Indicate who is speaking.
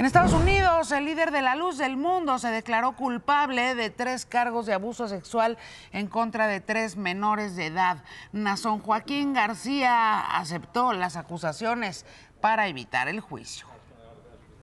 Speaker 1: En Estados Unidos, el líder de la luz del mundo se declaró culpable de tres cargos de abuso sexual en contra de tres menores de edad. Nason Joaquín García aceptó las acusaciones para evitar el juicio.